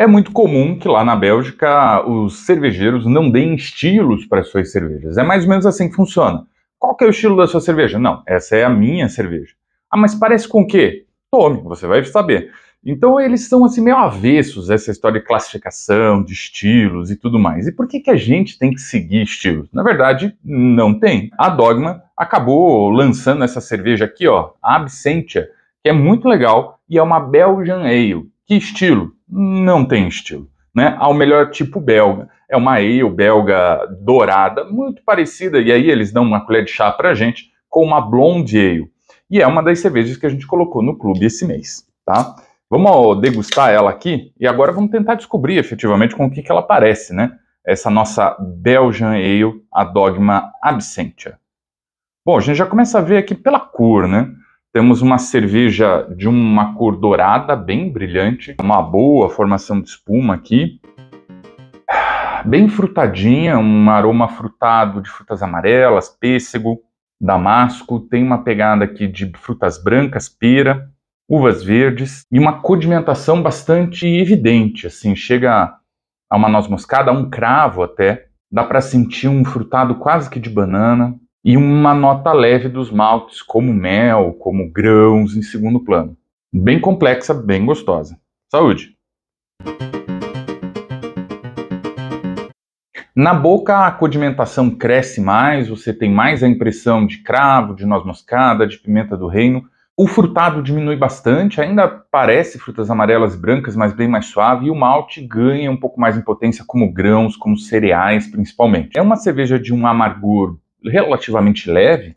É muito comum que lá na Bélgica os cervejeiros não deem estilos para suas cervejas. É mais ou menos assim que funciona. Qual que é o estilo da sua cerveja? Não, essa é a minha cerveja. Ah, mas parece com o quê? Tome, você vai saber. Então eles são assim meio avessos essa história de classificação, de estilos e tudo mais. E por que, que a gente tem que seguir estilos? Na verdade, não tem. A Dogma acabou lançando essa cerveja aqui, ó, a Absentia, que é muito legal e é uma Belgian Ale. Que estilo? Não tem estilo. Né, ao melhor tipo belga. É uma ale belga dourada, muito parecida, e aí eles dão uma colher de chá para a gente, com uma blonde ale. E é uma das cervejas que a gente colocou no clube esse mês, tá? Vamos degustar ela aqui e agora vamos tentar descobrir efetivamente com o que, que ela parece, né? Essa nossa Belgian Ale, a Dogma Absentia. Bom, a gente já começa a ver aqui pela cor, né? Temos uma cerveja de uma cor dourada, bem brilhante, uma boa formação de espuma aqui. Bem frutadinha, um aroma frutado de frutas amarelas, pêssego, damasco, tem uma pegada aqui de frutas brancas, pera, uvas verdes e uma condimentação bastante evidente, assim, chega a uma noz moscada, a um cravo até. Dá para sentir um frutado quase que de banana, e uma nota leve dos maltes, como mel, como grãos, em segundo plano. Bem complexa, bem gostosa. Saúde! Na boca, a codimentação cresce mais, você tem mais a impressão de cravo, de noz moscada, de pimenta do reino. O frutado diminui bastante, ainda parece frutas amarelas e brancas, mas bem mais suave, e o malte ganha um pouco mais em potência como grãos, como cereais, principalmente. É uma cerveja de um amargor relativamente leve,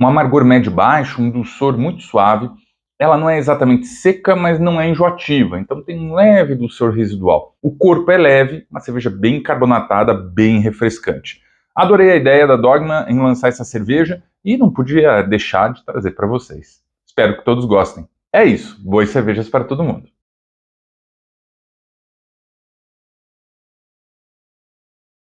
um amargor médio baixo, um dulçor muito suave. Ela não é exatamente seca, mas não é enjoativa, então tem um leve dulçor residual. O corpo é leve, uma cerveja bem carbonatada, bem refrescante. Adorei a ideia da Dogma em lançar essa cerveja e não podia deixar de trazer para vocês. Espero que todos gostem. É isso, boas cervejas para todo mundo.